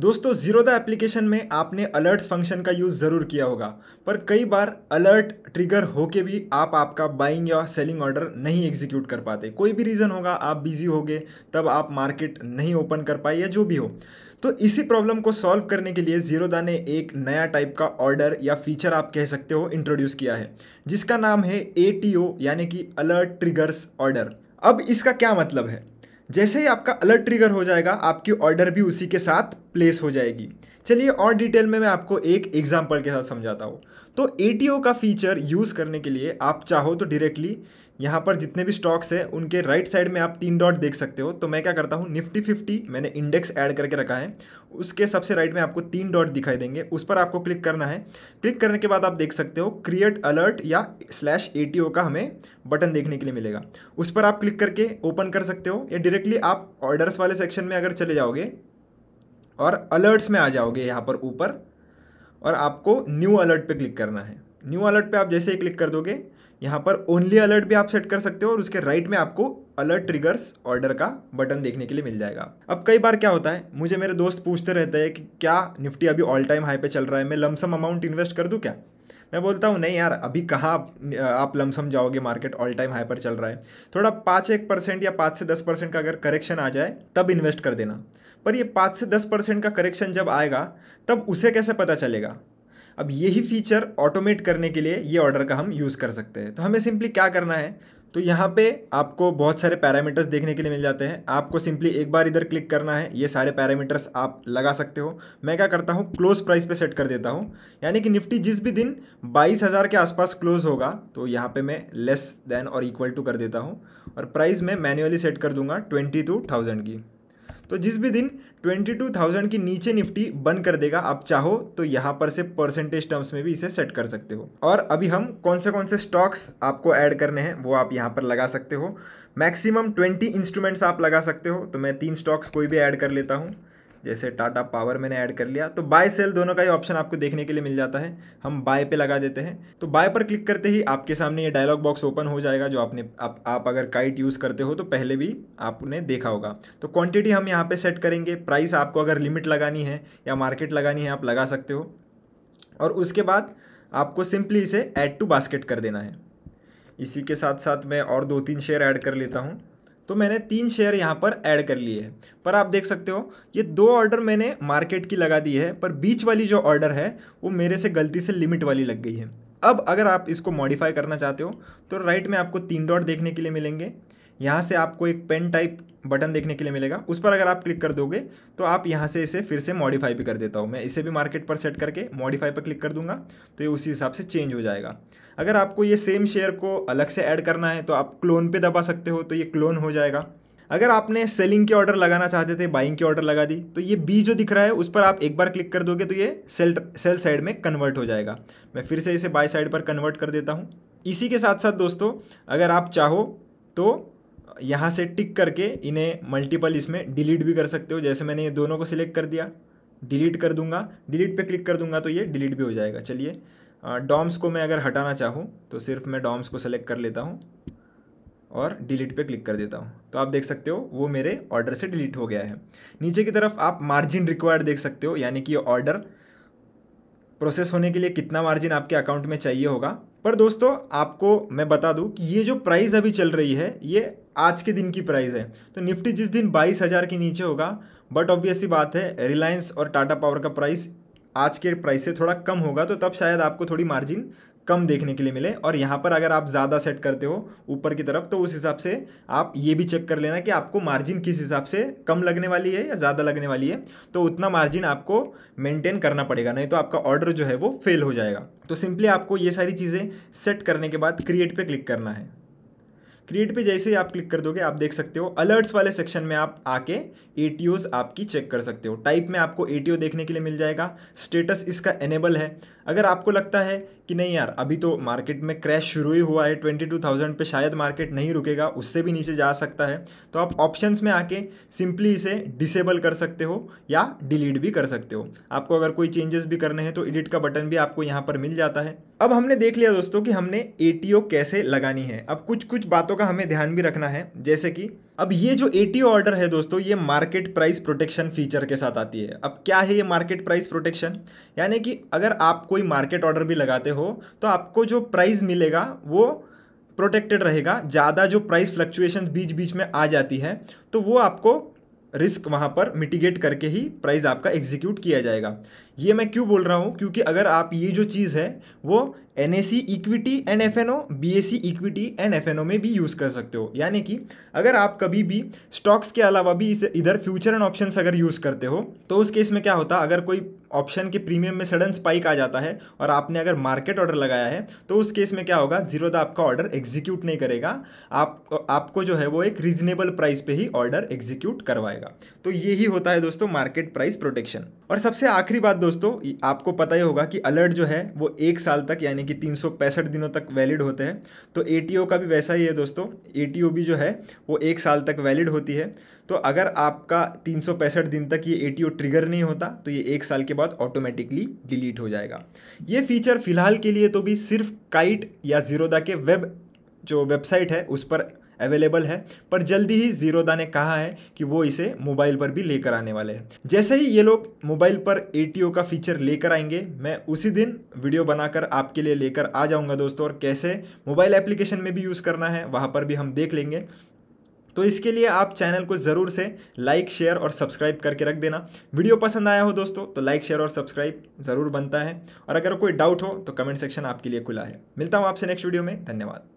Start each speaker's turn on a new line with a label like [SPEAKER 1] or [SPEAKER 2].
[SPEAKER 1] दोस्तों जीरोदा एप्लीकेशन में आपने अलर्ट्स फंक्शन का यूज़ ज़रूर किया होगा पर कई बार अलर्ट ट्रिगर होके भी आप आपका बाइंग या सेलिंग ऑर्डर नहीं एग्जीक्यूट कर पाते कोई भी रीज़न होगा आप बिजी होगे तब आप मार्केट नहीं ओपन कर पाए या जो भी हो तो इसी प्रॉब्लम को सॉल्व करने के लिए जीरोदा ने एक नया टाइप का ऑर्डर या फीचर आप कह सकते हो इंट्रोड्यूस किया है जिसका नाम है ए यानी कि अलर्ट ट्रिगर्स ऑर्डर अब इसका क्या मतलब है जैसे ही आपका अलर्ट ट्रिगर हो जाएगा आपकी ऑर्डर भी उसी के साथ प्लेस हो जाएगी चलिए और डिटेल में मैं आपको एक एग्जाम्पल के साथ समझाता हूँ तो ए का फीचर यूज़ करने के लिए आप चाहो तो डायरेक्टली यहाँ पर जितने भी स्टॉक्स हैं उनके राइट साइड में आप तीन डॉट देख सकते हो तो मैं क्या करता हूँ निफ्टी फिफ्टी मैंने इंडेक्स ऐड करके रखा है उसके सबसे राइट में आपको तीन डॉट दिखाई देंगे उस पर आपको क्लिक करना है क्लिक करने के बाद आप देख सकते हो क्रिएट अलर्ट या स्लैश ए का हमें बटन देखने के लिए मिलेगा उस पर आप क्लिक करके ओपन कर सकते हो या डायरेक्टली आप ऑर्डर्स वाले सेक्शन में अगर चले जाओगे और अलर्ट्स में आ जाओगे यहाँ पर ऊपर और आपको न्यू अलर्ट पे क्लिक करना है न्यू अलर्ट पे आप जैसे ही क्लिक कर दोगे यहाँ पर ओनली अलर्ट भी आप सेट कर सकते हो और उसके राइट में आपको अलर्ट ट्रिगर्स ऑर्डर का बटन देखने के लिए मिल जाएगा अब कई बार क्या होता है मुझे मेरे दोस्त पूछते रहते हैं कि क्या निफ्टी अभी ऑल टाइम हाई पे चल रहा है मैं लमसम अमाउंट इन्वेस्ट कर दूँ क्या मैं बोलता हूँ नहीं यार अभी कहाँ आप लमसम जाओगे मार्केट ऑल टाइम हाई पर चल रहा है थोड़ा पाँच एक परसेंट या पाँच से दस परसेंट का अगर करेक्शन आ जाए तब इन्वेस्ट कर देना पर ये पाँच से दस परसेंट का करेक्शन जब आएगा तब उसे कैसे पता चलेगा अब यही फीचर ऑटोमेट करने के लिए ये ऑर्डर का हम यूज़ कर सकते हैं तो हमें सिंपली क्या करना है तो यहाँ पे आपको बहुत सारे पैरामीटर्स देखने के लिए मिल जाते हैं आपको सिंपली एक बार इधर क्लिक करना है ये सारे पैरामीटर्स आप लगा सकते हो मैं क्या करता हूँ क्लोज प्राइस पे सेट कर देता हूँ यानी कि निफ्टी जिस भी दिन बाईस हज़ार के आसपास क्लोज होगा तो यहाँ पे मैं लेस देन और इक्वल टू कर देता हूँ और प्राइस मैं मैनुअली सेट कर दूंगा ट्वेंटी टू थाउजेंड की तो जिस भी दिन 22,000 के नीचे निफ्टी बंद कर देगा आप चाहो तो यहाँ पर से परसेंटेज टर्म्स में भी इसे सेट कर सकते हो और अभी हम कौन से कौन से स्टॉक्स आपको ऐड करने हैं वो आप यहाँ पर लगा सकते हो मैक्सिमम 20 इंस्ट्रूमेंट्स आप लगा सकते हो तो मैं तीन स्टॉक्स कोई भी ऐड कर लेता हूँ जैसे टाटा पावर मैंने ऐड कर लिया तो बाय सेल दोनों का ही ऑप्शन आपको देखने के लिए मिल जाता है हम बाय पे लगा देते हैं तो बाय पर क्लिक करते ही आपके सामने ये डायलॉग बॉक्स ओपन हो जाएगा जो आपने आप, आप अगर काइट यूज़ करते हो तो पहले भी आपने देखा होगा तो क्वान्टिटी हम यहाँ पर सेट करेंगे प्राइस आपको अगर लिमिट लगानी है या मार्केट लगानी है आप लगा सकते हो और उसके बाद आपको सिंपली इसे ऐड टू बास्केट कर देना है इसी के साथ साथ मैं और दो तीन शेयर ऐड कर लेता हूँ तो मैंने तीन शेयर यहाँ पर ऐड कर लिए है पर आप देख सकते हो ये दो ऑर्डर मैंने मार्केट की लगा दी है पर बीच वाली जो ऑर्डर है वो मेरे से गलती से लिमिट वाली लग गई है अब अगर आप इसको मॉडिफाई करना चाहते हो तो राइट में आपको तीन डॉट देखने के लिए मिलेंगे यहाँ से आपको एक पेन टाइप बटन देखने के लिए मिलेगा उस पर अगर आप क्लिक कर दोगे तो आप यहाँ से इसे फिर से मॉडिफाई भी कर देता हूँ मैं इसे भी मार्केट पर सेट करके मॉडिफाई पर क्लिक कर दूंगा तो ये उसी हिसाब से चेंज हो जाएगा अगर आपको ये सेम शेयर को अलग से ऐड करना है तो आप क्लोन पे दबा सकते हो तो ये क्लोन हो जाएगा अगर आपने सेलिंग के ऑर्डर लगाना चाहते थे बाइंग के ऑर्डर लगा दी तो ये बी जो दिख रहा है उस पर आप एक बार क्लिक कर दोगे तो ये सेल सेल साइड में कन्वर्ट हो जाएगा मैं फिर से इसे बाई साइड पर कन्वर्ट कर देता हूँ इसी के साथ साथ दोस्तों अगर आप चाहो तो यहाँ से टिक करके इन्हें मल्टीपल इसमें डिलीट भी कर सकते हो जैसे मैंने ये दोनों को सिलेक्ट कर दिया डिलीट कर दूंगा डिलीट पे क्लिक कर दूंगा तो ये डिलीट भी हो जाएगा चलिए डॉम्स को मैं अगर हटाना चाहूँ तो सिर्फ मैं डॉम्स को सेलेक्ट कर लेता हूँ और डिलीट पे क्लिक कर देता हूँ तो आप देख सकते हो वो मेरे ऑर्डर से डिलीट हो गया है नीचे की तरफ आप मार्जिन रिक्वायर्ड देख सकते हो यानी कि ऑर्डर प्रोसेस होने के लिए कितना मार्जिन आपके अकाउंट में चाहिए होगा पर दोस्तों आपको मैं बता दूं कि ये जो प्राइस अभी चल रही है ये आज के दिन की प्राइस है तो निफ्टी जिस दिन बाईस हज़ार के नीचे होगा बट ऑब्वियसली बात है रिलायंस और टाटा पावर का प्राइस आज के प्राइस से थोड़ा कम होगा तो तब शायद आपको थोड़ी मार्जिन कम देखने के लिए मिले और यहाँ पर अगर आप ज़्यादा सेट करते हो ऊपर की तरफ तो उस हिसाब से आप ये भी चेक कर लेना कि आपको मार्जिन किस हिसाब से कम लगने वाली है या ज़्यादा लगने वाली है तो उतना मार्जिन आपको मेंटेन करना पड़ेगा नहीं तो आपका ऑर्डर जो है वो फेल हो जाएगा तो सिंपली आपको ये सारी चीज़ें सेट करने के बाद क्रिएट पर क्लिक करना है क्रिएट पे जैसे ही आप क्लिक कर दोगे आप देख सकते हो अलर्ट्स वाले सेक्शन में आप आके ए आपकी चेक कर सकते हो टाइप में आपको ए देखने के लिए मिल जाएगा स्टेटस इसका एनेबल है अगर आपको लगता है कि नहीं यार अभी तो मार्केट में क्रैश शुरू ही हुआ है ट्वेंटी टू थाउजेंड पर शायद मार्केट नहीं रुकेगा उससे भी नीचे जा सकता है तो आप ऑप्शंस में आके सिंपली इसे डिसेबल कर सकते हो या डिलीट भी कर सकते हो आपको अगर कोई चेंजेस भी करने हैं तो एडिट का बटन भी आपको यहाँ पर मिल जाता है अब हमने देख लिया दोस्तों कि हमने ए कैसे लगानी है अब कुछ कुछ बातों का हमें ध्यान भी रखना है जैसे कि अब ये जो ए ऑर्डर है दोस्तों ये मार्केट प्राइस प्रोटेक्शन फीचर के साथ आती है अब क्या है ये मार्केट प्राइस प्रोटेक्शन यानी कि अगर आप कोई मार्केट ऑर्डर भी लगाते हो तो आपको जो प्राइस मिलेगा वो प्रोटेक्टेड रहेगा ज़्यादा जो प्राइस फ्लक्चुएशन बीच बीच में आ जाती है तो वो आपको रिस्क वहाँ पर मिटिगेट करके ही प्राइस आपका एग्जीक्यूट किया जाएगा ये मैं क्यों बोल रहा हूँ क्योंकि अगर आप ये जो चीज़ है वो N equity and F N O B equity and F N O में भी यूज़ कर सकते हो यानी कि अगर आप कभी भी स्टॉक्स के अलावा भी इस इधर फ्यूचर एंड ऑप्शंस अगर यूज़ करते हो तो उस केस में क्या होता है अगर कोई ऑप्शन के प्रीमियम में सडन स्पाइक आ जाता है और आपने अगर मार्केट ऑर्डर लगाया है तो उस केस में क्या होगा जीरो दा आपका ऑर्डर एग्जीक्यूट नहीं करेगा आप आपको जो है वो एक रीजनेबल प्राइस पे ही ऑर्डर एग्जीक्यूट करवाएगा तो ये ही होता है दोस्तों मार्केट प्राइस प्रोटेक्शन और सबसे आखिरी बात दोस्तों आपको पता ही होगा कि अलर्ट जो है वो एक साल तक यानी कि तीन दिनों तक वैलिड होते हैं तो ए का भी वैसा ही है दोस्तों ए भी जो है वो एक साल तक वैलिड होती है तो अगर आपका तीन दिन तक ये ए ट्रिगर नहीं होता तो ये एक साल के बाद ऑटोमेटिकली डिलीट हो जाएगा ये फीचर फ़िलहाल के लिए तो भी सिर्फ काइट या जीरोदा के वेब जो वेबसाइट है उस पर अवेलेबल है पर जल्दी ही जीरोदा ने कहा है कि वो इसे मोबाइल पर भी लेकर आने वाले हैं जैसे ही ये लोग मोबाइल पर ए का फीचर लेकर आएंगे मैं उसी दिन वीडियो बनाकर आपके लिए लेकर आ जाऊँगा दोस्तों और कैसे मोबाइल एप्लीकेशन में भी यूज़ करना है वहाँ पर भी हम देख लेंगे तो इसके लिए आप चैनल को ज़रूर से लाइक शेयर और सब्सक्राइब करके रख देना वीडियो पसंद आया हो दोस्तों तो लाइक शेयर और सब्सक्राइब ज़रूर बनता है और अगर कोई डाउट हो तो कमेंट सेक्शन आपके लिए खुला है मिलता हूँ आपसे नेक्स्ट वीडियो में धन्यवाद